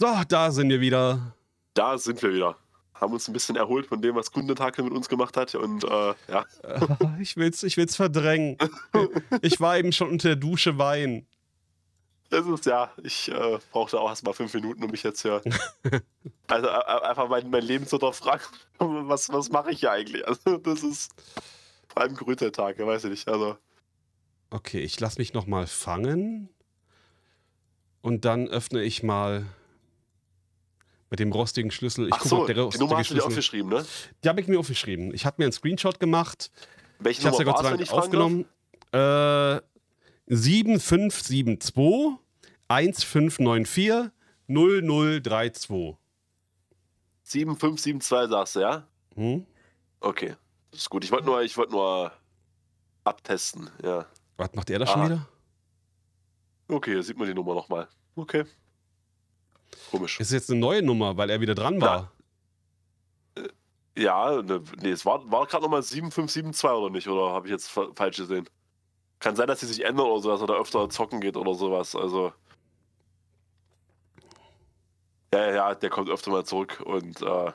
So, da sind wir wieder. Da sind wir wieder. Haben uns ein bisschen erholt von dem, was Kundentag mit uns gemacht hat und äh, ja. Ich will's, ich will's verdrängen. ich war eben schon unter der Dusche weinen. Das ist ja, ich äh, brauchte auch erst mal fünf Minuten, um mich jetzt hier. also äh, äh, einfach mein, mein Leben zu hinterfragen, was, was mache ich hier eigentlich? Also, das ist vor allem Grüntertag, weiß ich nicht. Also. Okay, ich lasse mich nochmal fangen. Und dann öffne ich mal mit dem rostigen Schlüssel. Ich Ach guck, so, der die Nummer hast du dir aufgeschrieben, ne? Die habe ich mir aufgeschrieben. Ich habe mir einen Screenshot gemacht. Welche ich habe es ja Gott aufgenommen. Äh, 7572 1594 0032. 7572 sagst du, ja? Hm? Okay, das ist gut. Ich wollte nur, wollt nur abtesten, ja. Was macht er da schon ah. wieder? Okay, hier sieht man die Nummer nochmal. Okay. Komisch. Ist jetzt eine neue Nummer, weil er wieder dran war. Na, äh, ja, ne, nee, es war, war gerade nochmal 7572 oder nicht, oder habe ich jetzt falsch gesehen? Kann sein, dass sie sich ändern oder so, dass er da öfter zocken geht oder sowas. Also. Ja, ja, ja, der kommt öfter mal zurück und äh,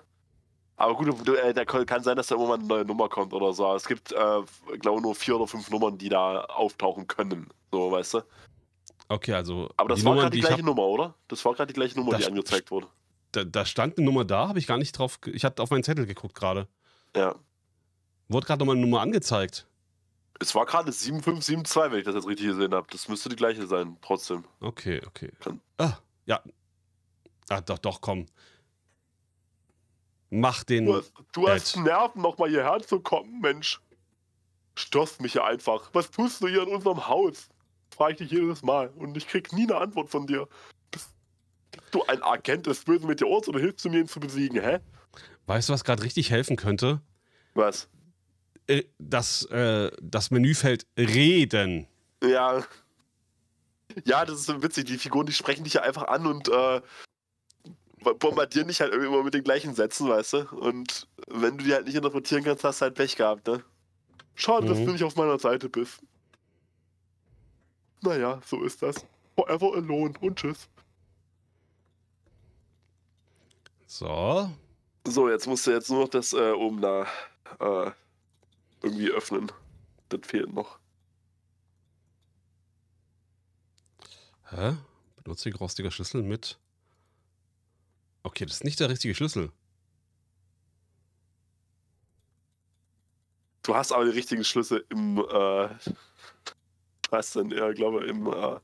aber gut, äh, der kann sein, dass da immer mal eine neue Nummer kommt oder so. Es gibt, äh, glaube ich, nur vier oder fünf Nummern, die da auftauchen können. So, weißt du? Okay, also. Aber das war gerade die, die gleiche hab... Nummer, oder? Das war gerade die gleiche Nummer, die angezeigt wurde. Da, da, stand eine Nummer da, habe ich gar nicht drauf. Ich hatte auf meinen Zettel geguckt gerade. Ja. Wurde gerade nochmal eine Nummer angezeigt. Es war gerade 7572, wenn ich das jetzt richtig gesehen habe. Das müsste die gleiche sein, trotzdem. Okay, okay. Kann... Ah, ja. Ah, doch, doch, komm. Mach den. Du hast, du hast Nerven, nochmal hierher zu kommen, Mensch. Stoss mich ja einfach. Was tust du hier in unserem Haus? frage ich dich jedes Mal und ich krieg nie eine Antwort von dir. Bist du ein Agent des bösen mit dir aus oder hilfst du mir, ihn zu besiegen, hä? Weißt du, was gerade richtig helfen könnte? Was? Äh, das, äh, das Menüfeld Reden. Ja. Ja, das ist so witzig. Die Figuren, die sprechen dich ja einfach an und äh, bombardieren dich halt immer mit den gleichen Sätzen, weißt du? Und wenn du die halt nicht interpretieren kannst, hast du halt Pech gehabt, ne? Schade, mhm. dass du nicht auf meiner Seite bist. Naja, so ist das. Forever alone und tschüss. So. So, jetzt musst du jetzt nur noch das äh, oben da äh, irgendwie öffnen. Das fehlt noch. Hä? Benutze rostiger Schlüssel mit. Okay, das ist nicht der richtige Schlüssel. Du hast aber den richtigen Schlüssel im. Äh fast dann eher, glaube ich, im, äh,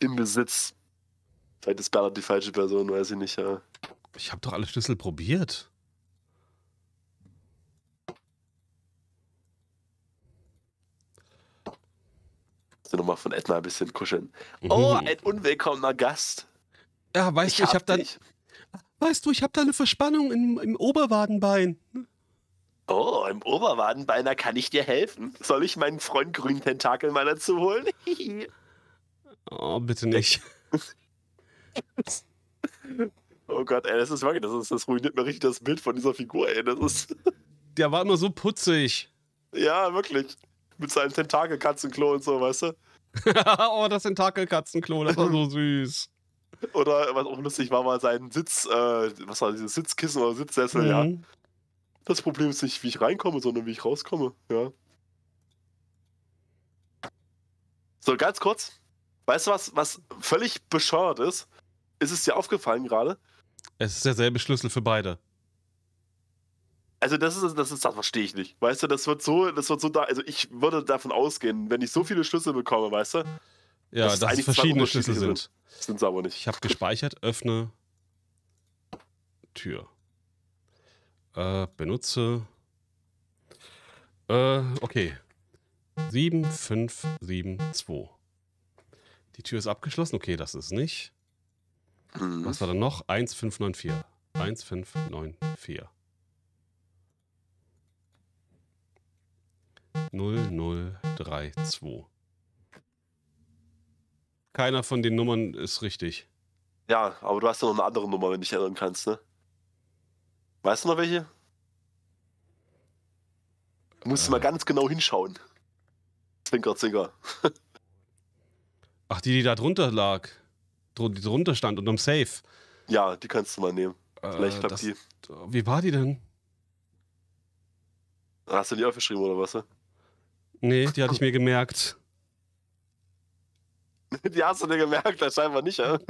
im Besitz. Vielleicht ist Bernhard die falsche Person, weiß ich nicht. Ja. Ich habe doch alle Schlüssel probiert. So nochmal von Edna ein bisschen kuscheln. Mhm. Oh, ein unwillkommener Gast. Ja, weißt ich du, ich habe hab da. Weißt du, ich habe da eine Verspannung im, im Oberwadenbein. Oh, im Oberwadenbeiner kann ich dir helfen. Soll ich meinen Freund Grün Tentakel mal dazu holen? oh, bitte nicht. oh Gott, ey, das ist wirklich, das, ist, das ruiniert mir richtig das Bild von dieser Figur, ey. Das ist. Der war immer so putzig. Ja, wirklich. Mit seinem Tentakelkatzenklo und so, weißt du? oh, das Tentakelkatzenklo, das war so süß. Oder was auch lustig war, war sein Sitz, äh, was war dieses Sitzkissen oder Sitzsessel, mhm. ja das Problem ist nicht, wie ich reinkomme, sondern wie ich rauskomme. Ja. So, ganz kurz. Weißt du, was, was völlig bescheuert ist? Ist es dir aufgefallen gerade? Es ist derselbe Schlüssel für beide. Also das ist das ist das verstehe ich nicht. Weißt du, das wird so, das wird so da. Also ich würde davon ausgehen, wenn ich so viele Schlüssel bekomme, weißt du? Ja, dass, dass es, verschiedene Schlüssel sind. sind. Sind sie aber nicht. Ich habe gespeichert, öffne Tür. Äh, benutze. Äh, okay. 7572. Die Tür ist abgeschlossen. Okay, das ist nicht. Mhm. Was war da noch? 1594. 1594. 0032. Keiner von den Nummern ist richtig. Ja, aber du hast ja noch eine andere Nummer, wenn du dich erinnern kannst, ne? Weißt du noch welche? Da musst du mal äh. ganz genau hinschauen. Zwinker, zwinker. Ach, die, die da drunter lag. Die drunter stand unterm Safe. Ja, die kannst du mal nehmen. Äh, Vielleicht klappt die. Wie war die denn? Hast du die aufgeschrieben oder was? Nee, die hatte ich mir gemerkt. Die hast du dir gemerkt, scheinbar nicht, ja?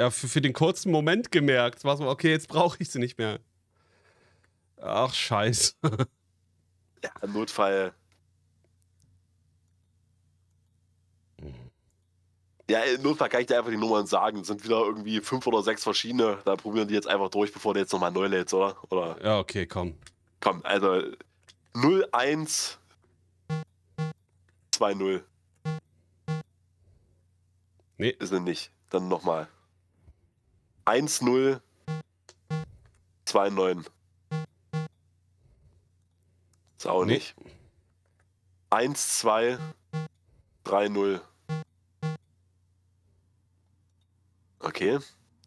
ja, für, für den kurzen Moment gemerkt. War so, okay, jetzt brauche ich sie nicht mehr. Ach, scheiße. Ja, Notfall. Ja, im Notfall kann ich dir einfach die Nummern sagen. Es sind wieder irgendwie fünf oder sechs verschiedene. Da probieren die jetzt einfach durch, bevor du jetzt nochmal neu lädst, oder? oder? Ja, okay, komm. Komm, also 01 20. Nee. Ist er nicht. Dann nochmal. 1-0 2-9. Ist auch nicht. 1-2 3-0. Okay.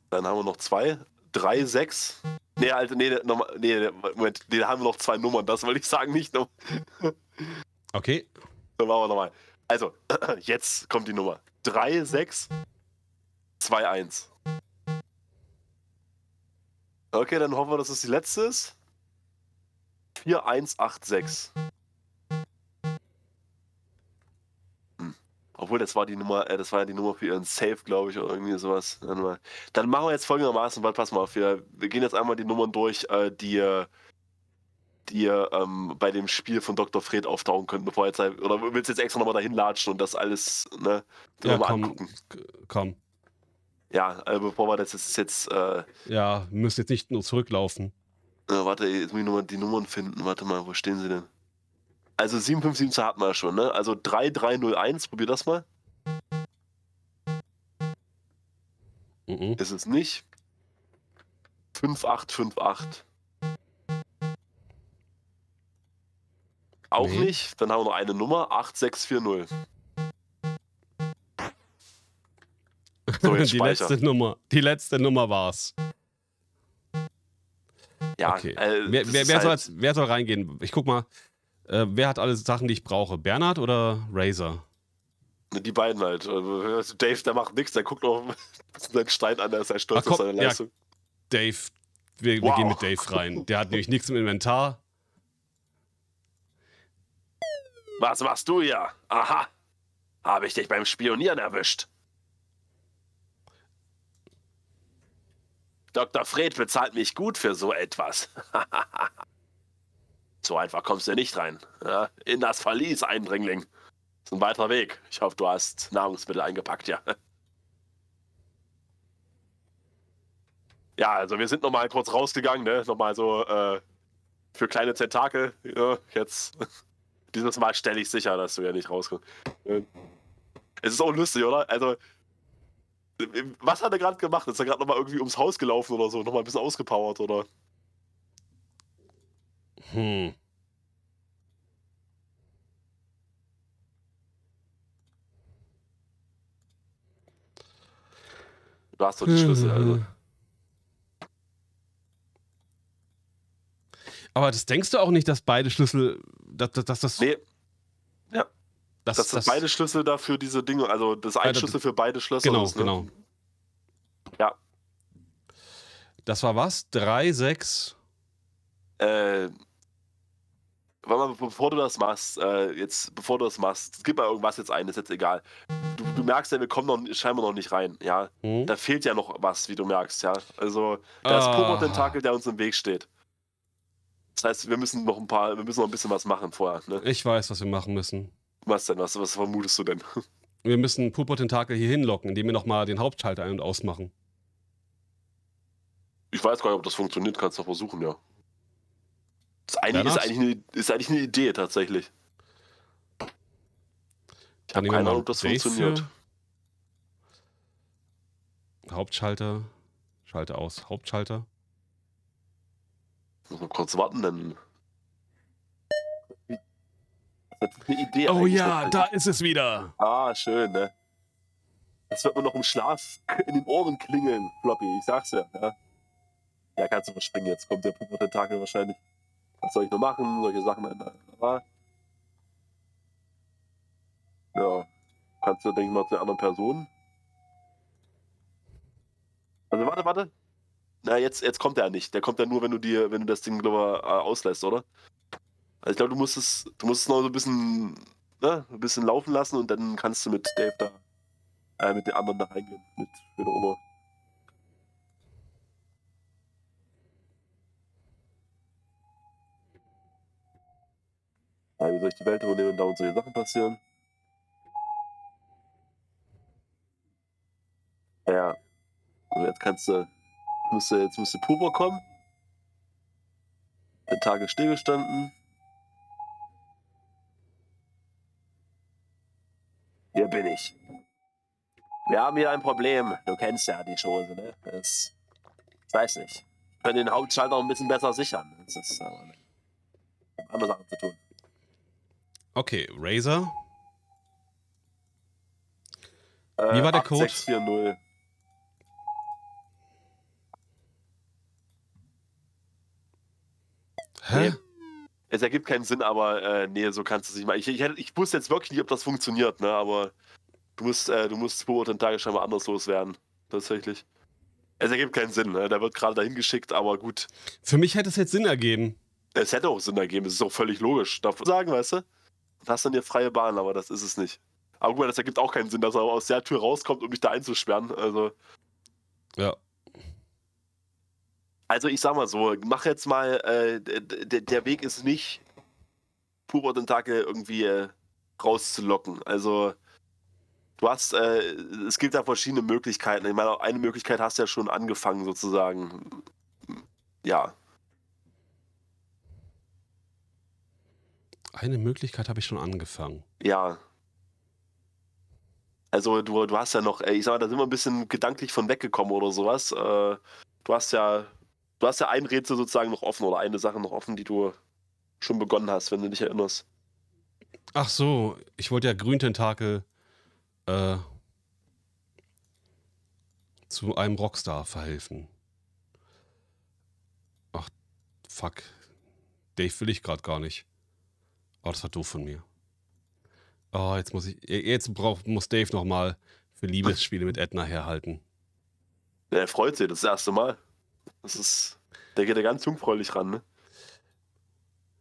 Dann haben wir noch zwei. 3-6. Nee, Alter, nee, noch, nee, Moment, nee, da haben wir noch zwei Nummern, das wollte ich sagen, nicht noch. Okay. Dann machen wir nochmal. Also, jetzt kommt die Nummer. 3, 6, 2, 1. Okay, dann hoffen wir, dass es die letzte ist. 4186. Hm. Obwohl, das war die Nummer, äh, das war ja die Nummer für ihren Safe, glaube ich, oder irgendwie sowas. Dann machen wir jetzt folgendermaßen, weil pass mal auf, wir, wir gehen jetzt einmal die Nummern durch, äh, die, äh, die ähm, bei dem Spiel von Dr. Fred auftauchen könnten, bevor jetzt, oder willst du jetzt extra nochmal dahin latschen und das alles, ne, ja, komm, angucken? Komm ja, äh, bevor wir das jetzt. jetzt äh, ja, müsst jetzt nicht nur zurücklaufen. Na, äh, warte, jetzt muss ich nochmal die Nummern finden. Warte mal, wo stehen sie denn? Also 757 hat man ja schon, ne? Also 3301, probier das mal. Mhm. Ist es nicht. 5858. Auch nee. nicht. Dann haben wir noch eine Nummer, 8640. jetzt die speichern. letzte Nummer. Die letzte Nummer war's. Ja, okay. Äh, wer, wer, wer, soll halt wer, soll reingehen? Ich guck mal, äh, wer hat alle Sachen, die ich brauche? Bernhard oder Razer? Die beiden halt. Also, also Dave, der macht nichts, der guckt noch seinen Stein an, der ist sehr halt stolz auf seine Leistung. Ja, Dave, wir, wow. wir gehen mit Dave rein. Der hat nämlich nichts im Inventar. Was machst du hier? Aha. Habe ich dich beim Spionieren erwischt. Dr. Fred bezahlt mich gut für so etwas. so einfach kommst du nicht rein. Ja? In das Verlies, Eindringling. Das ist ein weiterer Weg. Ich hoffe, du hast Nahrungsmittel eingepackt, ja. Ja, also wir sind nochmal kurz rausgegangen, ne? Nochmal so äh, für kleine Zentakel. Ja, jetzt. Dieses Mal stelle ich sicher, dass du ja nicht rauskommst. Äh, es ist auch lustig, oder? Also, was hat er gerade gemacht? Ist er gerade nochmal irgendwie ums Haus gelaufen oder so? Nochmal ein bisschen ausgepowert oder? Hm. Du hast doch die Schlüssel, hm. also. Aber das denkst du auch nicht, dass beide Schlüssel, dass, dass das. Nee. Ja. Das, dass das, das beide Schlüssel dafür diese Dinge, also das ein Schlüssel für beide Schlösser genau, ist. Ne? Genau, genau. Ja. Das war was? 3, 6? Äh. Warte mal, bevor du das machst, äh, jetzt, bevor du das machst, gib mal irgendwas jetzt ein, ist jetzt egal. Du, du merkst ja, wir kommen noch, scheinbar noch nicht rein, ja. Mhm. Da fehlt ja noch was, wie du merkst, ja. Also, da ist ah. Popo-Tentakel, der uns im Weg steht. Das heißt, wir müssen noch ein paar, wir müssen noch ein bisschen was machen vorher. Ne? Ich weiß, was wir machen müssen. Was denn? Was, was vermutest du denn? Wir müssen Purpur-Tentakel hier hinlocken, indem wir nochmal den Hauptschalter ein- und ausmachen. Ich weiß gar nicht, ob das funktioniert. Kannst du versuchen, ja. Das eigentlich, ist eigentlich, eine, ist eigentlich eine Idee tatsächlich. Ich habe keine Ahnung, ob das Base funktioniert. Für... Hauptschalter. Schalter aus. Hauptschalter. Muss man kurz warten, denn eine Idee. Oh ja, da ist es wieder. Ah, schön, ne? Das wird mir noch im Schlaf in den Ohren klingeln, Floppy, ich sag's ja. Ja, ja kannst du verspringen jetzt, kommt der Pubertentakel wahrscheinlich. Was soll ich nur machen? Solche Sachen ändern. Halt, Aber ja, kannst du, denke ich mal, zu einer anderen Person. Also warte, warte. Na, jetzt, jetzt kommt er nicht. Der kommt ja nur, wenn du dir, wenn du das Ding, glaube ich, äh, auslässt, oder? Also ich glaube, du musst es, du musst es noch so ein bisschen, ne, ein bisschen laufen lassen und dann kannst du mit Dave da, äh, mit den anderen da reingehen, mit Schöne Oma. Ja, wie soll ich die Welt übernehmen, wenn da und solche Sachen passieren? Ja. Also jetzt kannst du, müsste, jetzt müsste Puber kommen. Der Tag ist stillgestanden. Hier bin ich. Wir haben hier ein Problem. Du kennst ja die Schose, ne? Das, ich weiß nicht. Wir können den Hauptschalter ein bisschen besser sichern. Das ist aber nicht. andere Sachen zu tun. Okay, Razer. Äh, Wie war der Code? 640. Hä? Nee es ergibt keinen Sinn, aber äh, nee, so kannst du es nicht machen. Ich, ich, ich, wusste jetzt wirklich nicht, ob das funktioniert, ne? aber du musst, äh, du musst zwei oder drei Tage scheinbar anders loswerden, tatsächlich. Es ergibt keinen Sinn, ne? der wird gerade dahin geschickt, aber gut. Für mich hätte es jetzt Sinn ergeben. Es hätte auch Sinn ergeben, es ist auch völlig logisch. Darf man sagen, weißt du? Und hast dann dir freie Bahn, aber das ist es nicht. Aber guck mal, das ergibt auch keinen Sinn, dass er aus der Tür rauskommt, um mich da einzusperren. Also. Ja. Also ich sag mal so, mach jetzt mal, äh, der Weg ist nicht, pure Tentakel irgendwie äh, rauszulocken. Also du hast, äh, es gibt da verschiedene Möglichkeiten. Ich meine, eine Möglichkeit hast du ja schon angefangen sozusagen. Ja. Eine Möglichkeit habe ich schon angefangen. Ja. Also du, du hast ja noch, äh, ich sag mal, da sind wir ein bisschen gedanklich von weggekommen oder sowas. Äh, du hast ja Du hast ja ein Rätsel sozusagen noch offen oder eine Sache noch offen, die du schon begonnen hast, wenn du dich erinnerst. Ach so, ich wollte ja Grüntentakel äh, zu einem Rockstar verhelfen. Ach, fuck. Dave will ich gerade gar nicht. Oh, das war doof von mir. Oh, jetzt muss ich. E-, jetzt brauch, muss Dave nochmal für Liebesspiele mit Edna herhalten. Er freut sich das erste Mal. Das ist. Der geht ja ganz jungfräulich ran, ne?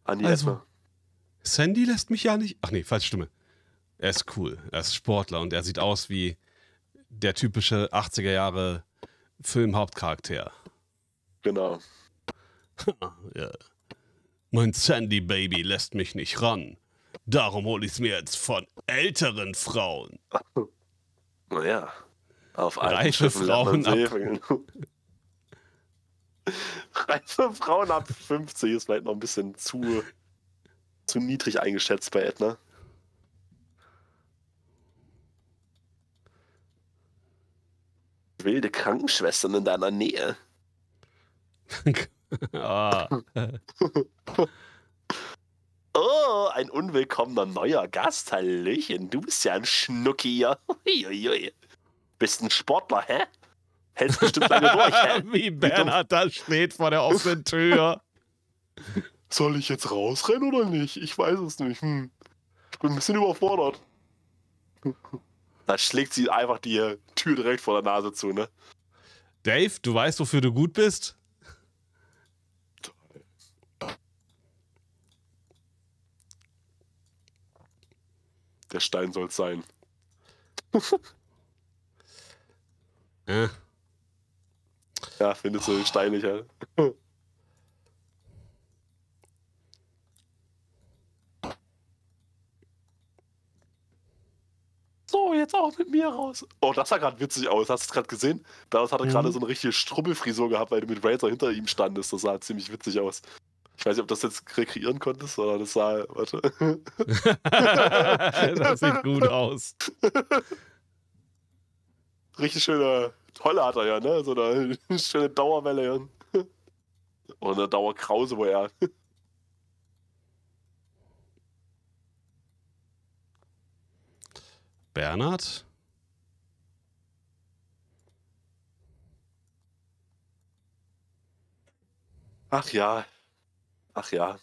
An die also, Sandy lässt mich ja nicht. Ach nee, falsche Stimme. Er ist cool. Er ist Sportler und er sieht aus wie der typische 80er Jahre Filmhauptcharakter. Genau. ja. Mein Sandy-Baby lässt mich nicht ran. Darum hole ich es mir jetzt von älteren Frauen. Naja. Auf alten Reife Schiffen Frauen ab, Reife Frauen ab 50 ist vielleicht noch ein bisschen zu, zu niedrig eingeschätzt bei Edna. Wilde Krankenschwestern in deiner Nähe. oh. oh, ein unwillkommener neuer Gast. Hallöchen, du bist ja ein Schnucki hier. Bist ein Sportler, hä? hältst bestimmt lange durch. Hä? Wie Bernhard da steht vor der offenen Tür. Soll ich jetzt rausrennen oder nicht? Ich weiß es nicht. Hm. Ich bin ein bisschen überfordert. Da schlägt sie einfach die Tür direkt vor der Nase zu, ne? Dave, du weißt, wofür du gut bist? Der Stein soll's sein. äh. Ja, findest du steinig, halt. So, jetzt auch mit mir raus. Oh, das sah gerade witzig aus. Hast du es gerade gesehen? Daraus hat er mhm. gerade so eine richtige Strubbelfrisur gehabt, weil du mit Razor hinter ihm standest. Das sah ziemlich witzig aus. Ich weiß nicht, ob du das jetzt rekreieren konntest, oder das sah. Warte. das sieht gut aus. Richtig schöner Toll hat er ja, ne? So eine schöne Dauerwelle, ja. Oder eine Dauerkrause, wo er. Bernhard? Ach ja. Ach ja.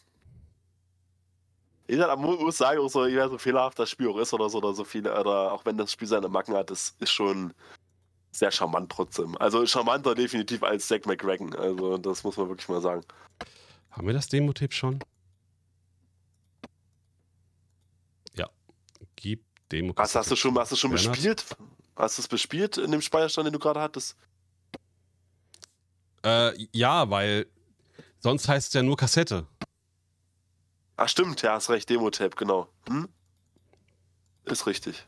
Ich muss sagen, auch so, ich weiß, so fehlerhaft das Spiel auch ist oder so, oder so viele, oder auch wenn das Spiel seine Macken hat, das ist schon sehr charmant trotzdem. Also charmanter definitiv als Zack McGregor. Also das muss man wirklich mal sagen. Haben wir das demo tape schon? Ja. Gib demo hast, hast du schon, hast du schon bespielt? Hast du es bespielt in dem Speicherstand, den du gerade hattest? Äh, ja, weil sonst heißt es ja nur Kassette. Ach stimmt, ja, hast recht, demo tape genau. Hm? Ist richtig.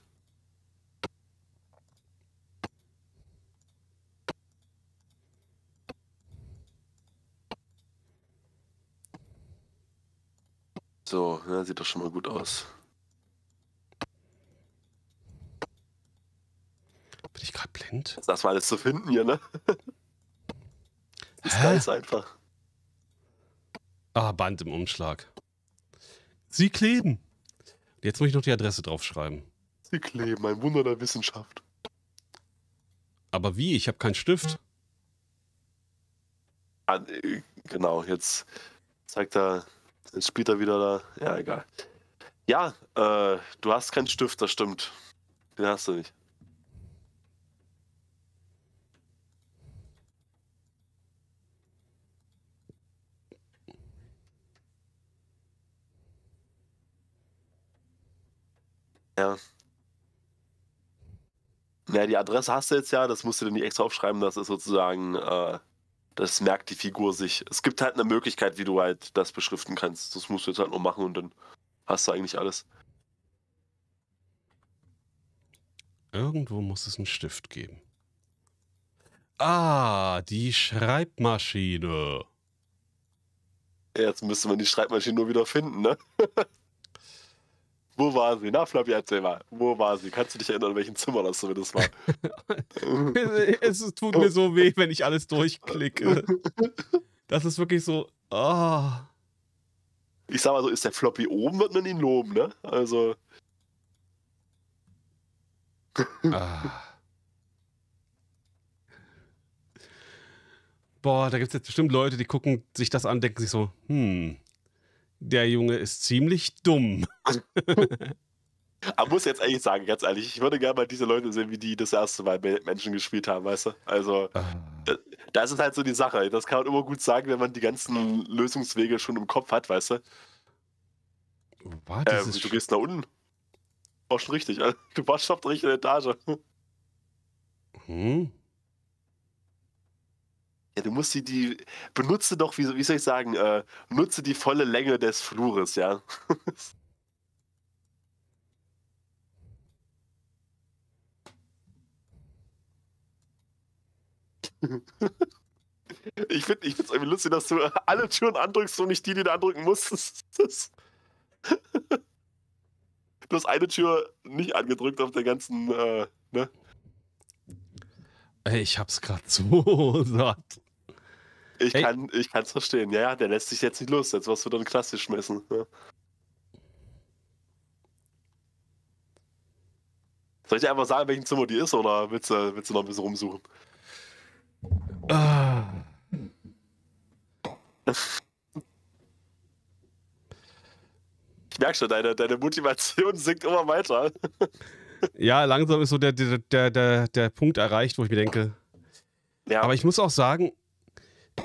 So, ja, sieht doch schon mal gut aus. Bin ich gerade blind? Das war alles zu finden hier, ne? Ist ganz einfach. Ah, Band im Umschlag. Sie kleben. Jetzt muss ich noch die Adresse draufschreiben. Sie kleben, ein Wunder der Wissenschaft. Aber wie? Ich habe keinen Stift. Ah, äh, genau, jetzt zeigt er dann spielt er wieder da. Ja, egal. Ja, äh, du hast keinen Stift, das stimmt. Den hast du nicht. Ja. Ja, die Adresse hast du jetzt ja, das musst du dir nicht extra aufschreiben, das ist sozusagen äh, das merkt die Figur sich. Es gibt halt eine Möglichkeit, wie du halt das beschriften kannst. Das musst du jetzt halt nur machen und dann hast du eigentlich alles. Irgendwo muss es einen Stift geben. Ah, die Schreibmaschine. Jetzt müsste man die Schreibmaschine nur wieder finden, ne? Wo war sie? Na, Flavi, erzähl mal. Wo war sie? Kannst du dich erinnern, in welchem Zimmer das zumindest war? es, es tut mir so weh, wenn ich alles durchklicke. Das ist wirklich so. Oh. Ich sag mal so, ist der Floppy oben, wird man ihn loben, ne? Also. Ah. Boah, da gibt es jetzt bestimmt Leute, die gucken sich das an, denken sich so, hm, der Junge ist ziemlich dumm. Also Aber muss jetzt eigentlich sagen, ganz ehrlich, ich würde gerne mal diese Leute sehen, wie die das erste Mal Menschen gespielt haben, weißt du? Also, ah. da, das ist halt so die Sache. Das kann man immer gut sagen, wenn man die ganzen Lösungswege schon im Kopf hat, weißt du? War ähm, du gehst nach unten. War schon richtig. Also, du warst schon auf der richtigen Etage. Hm. Ja, du musst die, die benutze doch, wie, wie soll ich sagen, äh, nutze die volle Länge des Flures, ja. ich finde es irgendwie lustig, dass du alle Türen andrückst und nicht die, die du andrücken musst. du hast eine Tür nicht angedrückt auf der ganzen, äh, ne? Ey, Ich hab's gerade so satt. Ich kann ich kann's verstehen. Ja, ja, der lässt sich jetzt nicht los. Jetzt wirst du dann klassisch messen. Ja. Ne? Soll ich dir einfach sagen, in welchem Zimmer die ist oder willst du, willst du noch ein bisschen rumsuchen? Ah. Ich merke schon, deine, deine Motivation sinkt immer weiter. ja, langsam ist so der, der, der, der, der Punkt erreicht, wo ich mir denke. Ja. Aber ich muss auch sagen,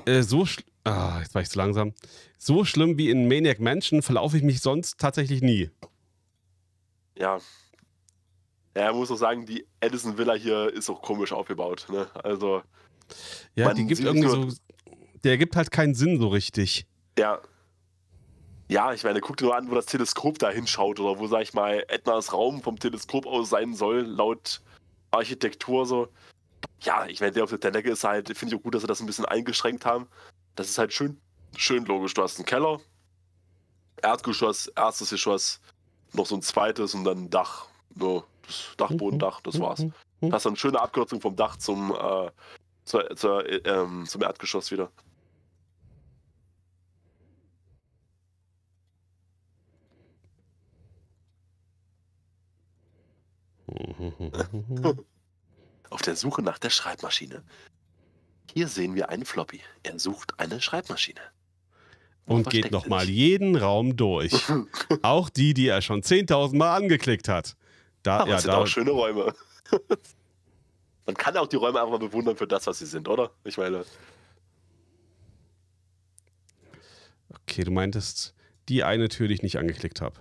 äh, so ah, jetzt war ich zu langsam. So schlimm wie in Maniac Mansion verlaufe ich mich sonst tatsächlich nie. Ja. Ja, muss auch sagen, die Edison Villa hier ist auch komisch aufgebaut. Ne? Also. Ja, die gibt irgendwie so. Der gibt halt keinen Sinn so richtig. Ja, ja, ich meine, guck dir nur an, wo das Teleskop da hinschaut oder wo, sag ich mal, Ednas Raum vom Teleskop aus sein soll, laut Architektur so. Ja, ich meine, der auf der Decke ist halt, finde ich auch gut, dass sie das ein bisschen eingeschränkt haben. Das ist halt schön, schön logisch. Du hast einen Keller, Erdgeschoss, erstes Geschoss, noch so ein zweites und dann ein Dach. Ja, das Dachboden, Dach, das war's. Das ist eine schöne Abkürzung vom Dach zum, äh, zur, zur, äh, ähm, zum Erdgeschoss wieder. Auf der Suche nach der Schreibmaschine. Hier sehen wir einen Floppy. Er sucht eine Schreibmaschine. Und, geht nochmal jeden Raum durch. auch die, die er schon 10.000 Mal angeklickt hat. Da, Aber ja, sind da, auch schöne Räume. Man kann auch die Räume einfach mal bewundern für das, was sie sind, oder? Ich meine. Okay, du meintest die eine Tür, die ich nicht angeklickt habe.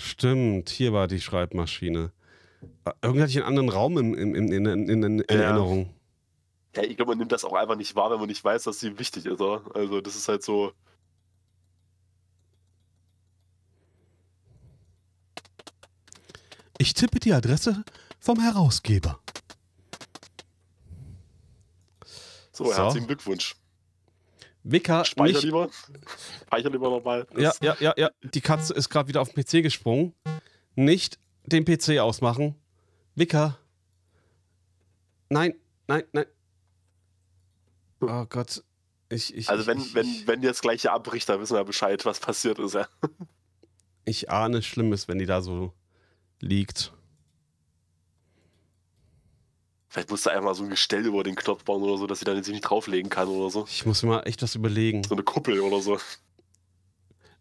Stimmt, hier war die Schreibmaschine. Ah, irgendwie hatte ich einen anderen Raum in, in, in, in, in ja. Erinnerung. Ja, ich glaube, man nimmt das auch einfach nicht wahr, wenn man nicht weiß, dass sie wichtig ist. Oder? Also, das ist halt so. Ich tippe die Adresse vom Herausgeber. So, so. herzlichen Glückwunsch. Wicker. Speicher nicht. lieber. Speicher lieber nochmal. Ja, ja, ja, ja. Die Katze ist gerade wieder auf den PC gesprungen. Nicht den PC ausmachen. Wicker. Nein, nein, nein. Hm. Oh Gott. Ich, ich, also, ich, wenn, wenn, wenn jetzt gleich hier abbricht, dann wissen wir Bescheid, was passiert ist. Ja. Ich ahne Schlimmes, wenn die da so liegt. Vielleicht musst du einmal so ein Gestell über den Knopf bauen oder so, dass sie dann sich nicht drauflegen kann oder so. Ich muss mir mal echt was überlegen. So eine Kuppel oder so.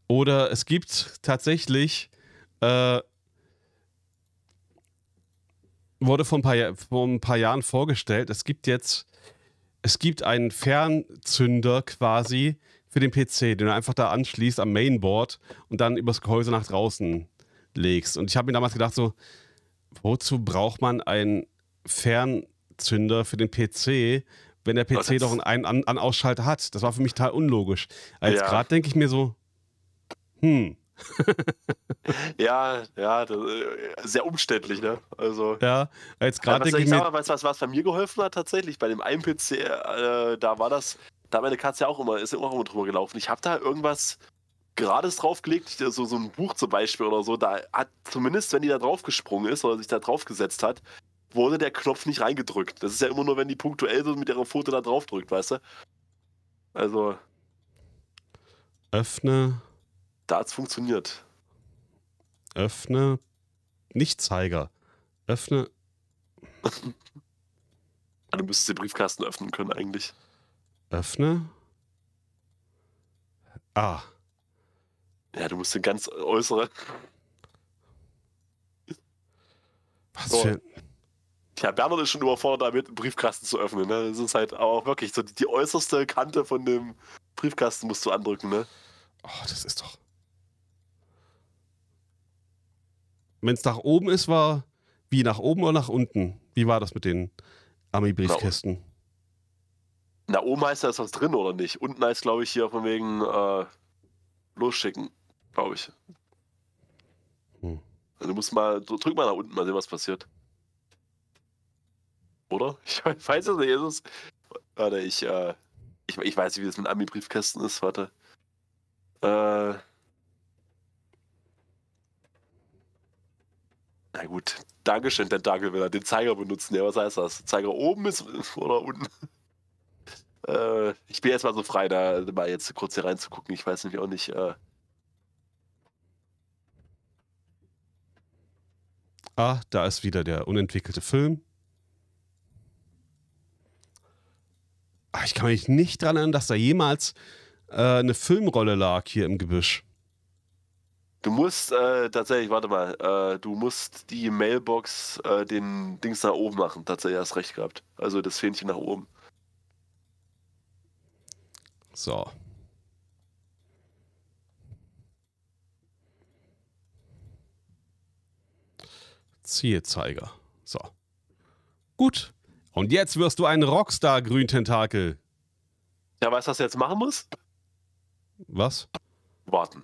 Oder es gibt tatsächlich, äh, wurde vor ein, paar, vor ein paar Jahren vorgestellt, es gibt jetzt, es gibt einen Fernzünder quasi für den PC, den du einfach da anschließt am Mainboard und dann übers Gehäuse nach draußen legst. Und ich habe mir damals gedacht so, wozu braucht man ein Fernzünder für den PC, wenn der PC oh, doch einen An An Ausschalter hat. Das war für mich total unlogisch. Als ja. gerade denke ich mir so, hm. ja, ja, das, äh, sehr umständlich, ne? Also, ja, als gerade denke ich, ich mir. Mal, weißt du, was, was bei mir geholfen hat tatsächlich? Bei dem einen PC, äh, da war das, da hat meine Katze ja auch immer, ist auch immer drüber gelaufen. Ich habe da irgendwas Gerades draufgelegt, so, so ein Buch zum Beispiel oder so, da hat zumindest, wenn die da draufgesprungen ist oder sich da draufgesetzt hat, wurde der Knopf nicht reingedrückt. Das ist ja immer nur, wenn die punktuell so mit ihrer Foto da drauf drückt, weißt du? Also. Öffne. Da hat's funktioniert. Öffne. Nicht Zeiger. Öffne. du müsstest den Briefkasten öffnen können, eigentlich. Öffne. Ah. Ja, du musst den ganz äußere. Was so. für. Klar, Bernhard ist schon überfordert damit, einen Briefkasten zu öffnen. Ne? Das ist halt auch wirklich so die, die äußerste Kante von dem Briefkasten musst du andrücken. Ne? Oh, das ist doch. Wenn es nach oben ist, war wie nach oben oder nach unten? Wie war das mit den Army-Briefkästen? Na, oben heißt ja, ist was drin oder nicht. Unten heißt, glaube ich, hier von wegen äh, losschicken, glaube ich. Hm. Also muss mal, drück mal nach unten, mal sehen, was passiert. Oder? Ich weiß es nicht. Ist Warte, ich, äh, ich, ich weiß nicht, wie das mit Ami-Briefkästen ist. Warte. Äh. Na gut, Dankeschön, Tentakel will er halt den Zeiger benutzen. Ja, was heißt das? Zeiger oben ist oder unten? Äh, ich bin jetzt mal so frei, da mal jetzt kurz hier reinzugucken. Ich weiß nämlich auch nicht. Äh... Ah, da ist wieder der unentwickelte Film. Ah, ich kann mich nicht daran erinnern, dass da jemals äh, eine Filmrolle lag hier im Gebüsch. Du musst äh, tatsächlich, warte mal, äh, du musst die Mailbox äh, den Dings nach oben machen. Tatsächlich hast du recht gehabt. Also das Fähnchen nach oben. So. Zielzeiger. So. Gut. Und jetzt wirst du ein Rockstar, Grüntentakel. Ja, weißt du, was du jetzt machen musst? Was? Warten.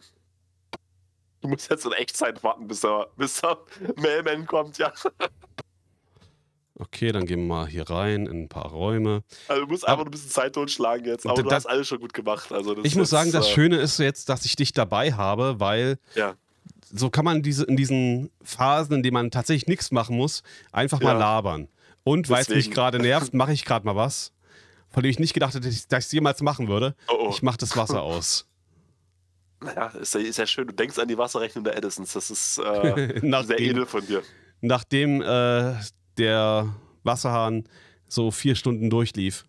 Du musst jetzt in Echtzeit warten, bis der, bis der Mailman kommt, ja. Okay, dann gehen wir mal hier rein in ein paar Räume. Also du musst einfach ein bisschen Zeit durchschlagen jetzt, aber du hast alles schon gut gemacht. Also ich muss sagen, das äh, Schöne ist jetzt, dass ich dich dabei habe, weil ja. so kann man diese, in diesen Phasen, in denen man tatsächlich nichts machen muss, einfach ja. mal labern und weil es mich gerade nervt, mache ich gerade mal was, von dem ich nicht gedacht hätte, dass ich es jemals machen würde. Oh oh. Ich mache das Wasser aus. Naja, ist ja, ist ja, schön. Du denkst an die Wasserrechnung der Edisons. Das ist äh, sehr edel von dir. Nachdem äh, der Wasserhahn so vier Stunden durchlief.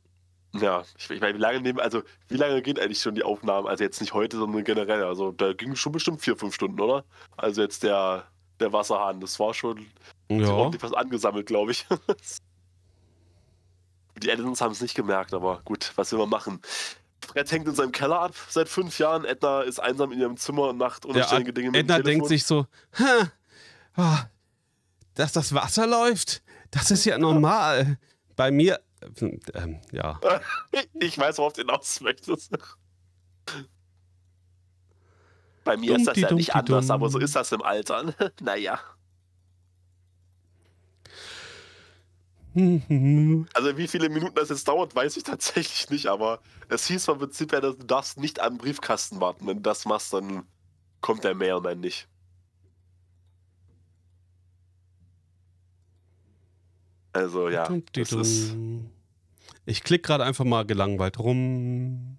Ja, ich, ich meine, wie lange nehmen, also wie lange gehen eigentlich schon die Aufnahmen? Also jetzt nicht heute, sondern generell. Also da ging schon bestimmt vier, fünf Stunden, oder? Also jetzt der, der Wasserhahn, das war schon ja. ordentlich was angesammelt, glaube ich. Die Edisons haben es nicht gemerkt, aber gut, was will man machen? Fred hängt in seinem Keller ab seit fünf Jahren. Edna ist einsam in ihrem Zimmer und macht unanständige Dinge mit Edna denkt sich so, oh, dass das Wasser läuft, das ist ja normal. Bei mir, ähm, ähm, ja. ich weiß, worauf du hinaus möchtest. Bei mir Dumpti, ist das ja nicht Dumpti, anders, Dumpti. aber so ist das im Alter. naja. Also wie viele Minuten das jetzt dauert, weiß ich tatsächlich nicht, aber es hieß vom Prinzip her, dass du darfst nicht am Briefkasten warten. Wenn du das machst, dann kommt der Mailman nicht. Also ja, das ist... Ich klicke gerade einfach mal gelangweilt rum.